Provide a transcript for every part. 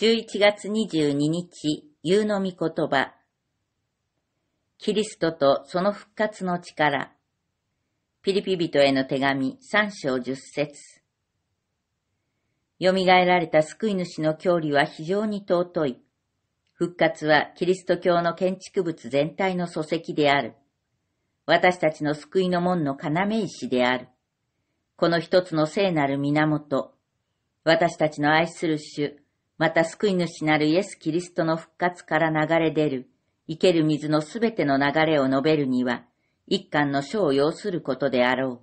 11月22日、夕の御言葉。キリストとその復活の力。ピリピ人への手紙3章10節蘇られた救い主の教理は非常に尊い。復活はキリスト教の建築物全体の礎石である。私たちの救いの門の要石である。この一つの聖なる源。私たちの愛する主、また救い主なるイエス・キリストの復活から流れ出る、生ける水のすべての流れを述べるには、一貫の書を要することであろう。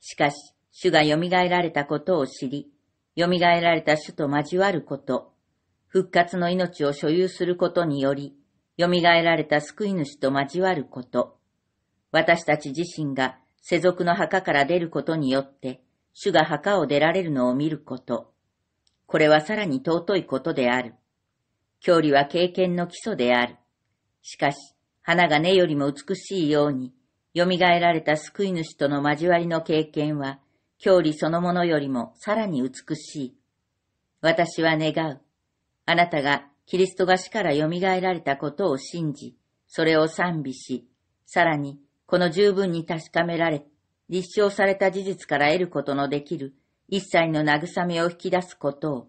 しかし、主が蘇られたことを知り、蘇られた主と交わること、復活の命を所有することにより、蘇られた救い主と交わること、私たち自身が世俗の墓から出ることによって、主が墓を出られるのを見ること、これはさらに尊いことである。教理は経験の基礎である。しかし、花が根よりも美しいように、蘇られた救い主との交わりの経験は、教理そのものよりもさらに美しい。私は願う。あなたがキリストが死から蘇られたことを信じ、それを賛美し、さらに、この十分に確かめられ、立証された事実から得ることのできる一切の慰めを引き出すことを。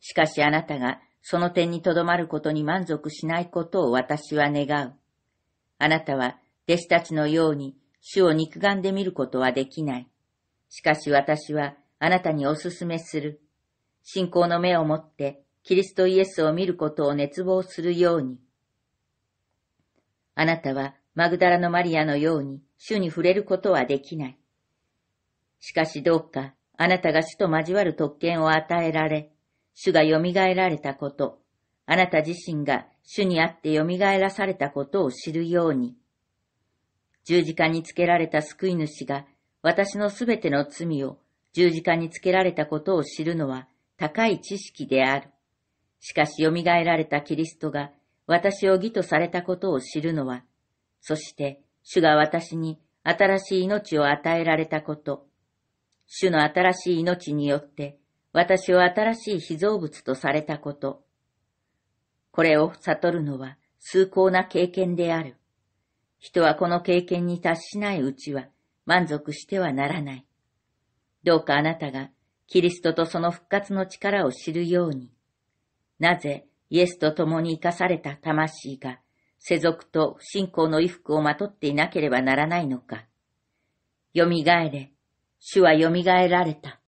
しかしあなたがその点にとどまることに満足しないことを私は願う。あなたは弟子たちのように主を肉眼で見ることはできない。しかし私はあなたにお勧めする。信仰の目を持ってキリストイエスを見ることを熱望するように。あなたはマグダラのマリアのように主に触れることはできない。しかしどうかあなたが主と交わる特権を与えられ、主が蘇られたこと、あなた自身が主にあって蘇らされたことを知るように。十字架につけられた救い主が私のすべての罪を十字架につけられたことを知るのは高い知識である。しかし蘇られたキリストが私を義とされたことを知るのは、そして主が私に新しい命を与えられたこと、主の新しい命によって、私を新しい被造物とされたこと。これを悟るのは崇高な経験である。人はこの経験に達しないうちは満足してはならない。どうかあなたがキリストとその復活の力を知るように、なぜイエスと共に生かされた魂が世俗と信仰の衣服をまとっていなければならないのか。蘇れ、主は蘇られた。